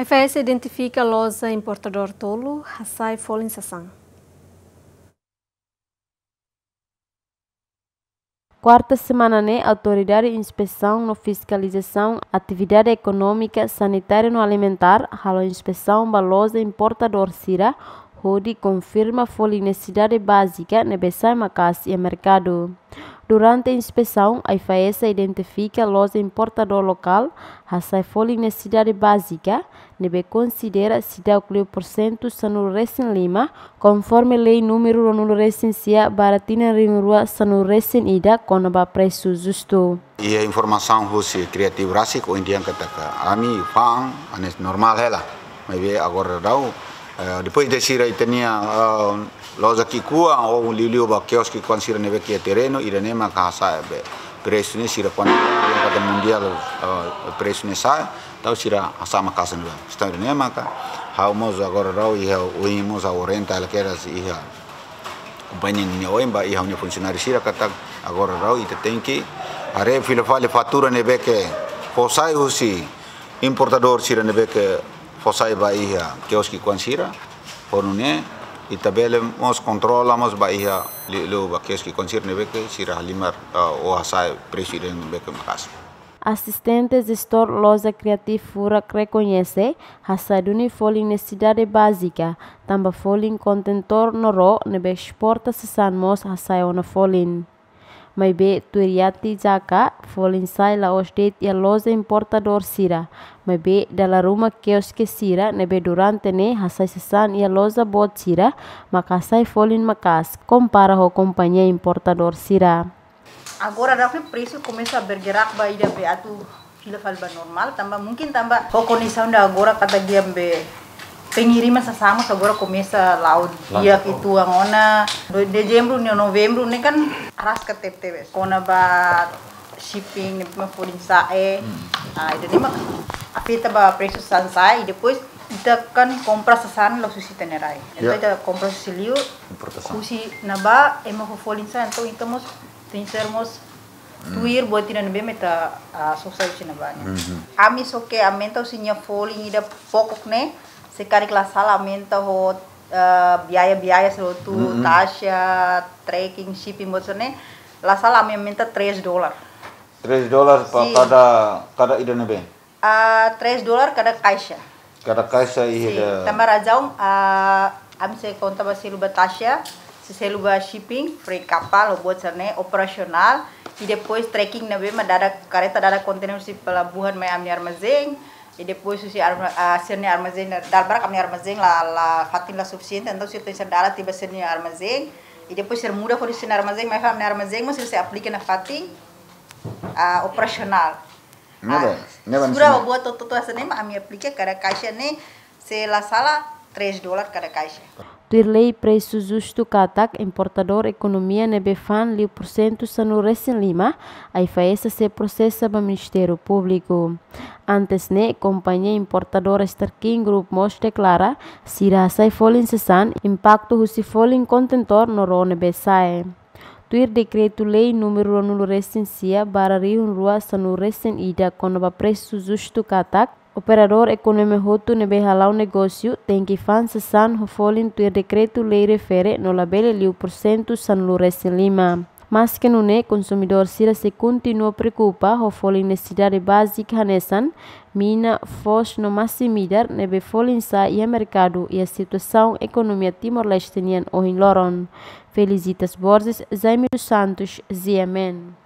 A IFS identifica loja importador tolo, Hassai Folin Sassang. Quarta semana, né, autoridade inspeção no fiscalização atividade econômica sanitária no alimentar, a inspeção balosa importador sira, Rodi confirma necessidade básica, nebesai makas e mercado. Durante a inspeção, a FAESA identifica loja importador local, a Saifoli necessidade básica, deve considera se dá o por cento Lima, conforme lei número para Cia, Baratina Rimurua Sanurrecin Ida, o Preço Justo. E a informação você criativa rasik, ou indian tá a mim, fang, anes normal ela, mas agora dá Eh, depois desse aí tinha eh, loja que cua ou liliu ba kiosque quando se reneve que terreno e renema casa be preço nem se quando cada mundial eh, preço nem sai tal se asama casa não está renema cá haumos agora rau e oimos a oriental que era se ia companhia nem oimba e haumia funcionário se kata agora rau e tem que are filofale fatura neve que posai usi importador se reneve que fosai baia kioski konsira honune itabele mos kontrola mos baia lo ba kioski konsir ne beke sira limar uh, o hasai presidente beke makas Assistentes de Store Loza Creative Furac reconhece Hassaduni foi necessidade básica, também folin contentor no nebe exporta se san mos Folin mai be Turiati Jaka insai la det ya e loza importador sira mai be dala rumah ke sira ne be durante ne hasai sesan ya e loza bot sira makasai folin makas kompara ho kompanhia importador sira agora rafi preço começa a bergerak ba ida be atu fila ba normal tambah mungkin tambah hokonisau nda agora kata dia be pengiriman sesama sabora komesa laut dia itu angona desember ne november ni kan aras ke tep kona ba shipping ne ma sae hmm. ah itu api apita ba preço sansai depois kita kan compra sesan lo susi tenerai itu ya. ita compra siliu susi naba ema forin itu anto tinser tinsermos hmm. tuir buat tidak nabi meta sukses sih nabi. Ami soke amen tau sinya foling ida pokok ne sekali kelas साला minta ho eh, biaya biaya biaya tuh mm -hmm. tasya trekking shipping sini lah salah yang minta 3 dolar 3 dolar si. kada kada ida nebe uh, ah, 3 dolar kada kaisya kada kaisa iya si. tambah rajaung uh, ah, am saya kontak masih lupa tasya se si shipping free kapal buat sini operasional ide pois trekking nabe madadak kareta dadak kontainer si pelabuhan mai amniar mazeng e depois se armazém armazém dar barra kami armazém la la fatin la subsin então se tem dala tiba arma armazém e depois ser muda por sene armazém mas fam armazém mas se aplica na fatin uh, operacional Nada, nada. Segura o boa toto toto essa nem a minha aplica cada caixa nem la 3 Dwirlej preço justo katak importador economia nebefan li por cento sanu recém Lima, a IFAESA se processa para Ministério Público. Antes ne, companhia importadora Starkin Group Mos declara, se irá sai folin sesan, impacto husi folin contentor norone besai. Tuir decreto lei número nulo recensia bara rihun rua sanu recen ida konoba preço justo katak operator econômico roto nebe halau negócio tem que fan sesan hofolin tuir decreto lei refere no labele liu porcento san lu recen lima mas que é consumidor sira se continua preocupa com folin necessidade básica hanesan, mina fos no massimidar nebe folin sa ia mercado e a situação economia Timor-Leste nian o loron. Felicitas Borges, Jaime dos Santos, Ziamen.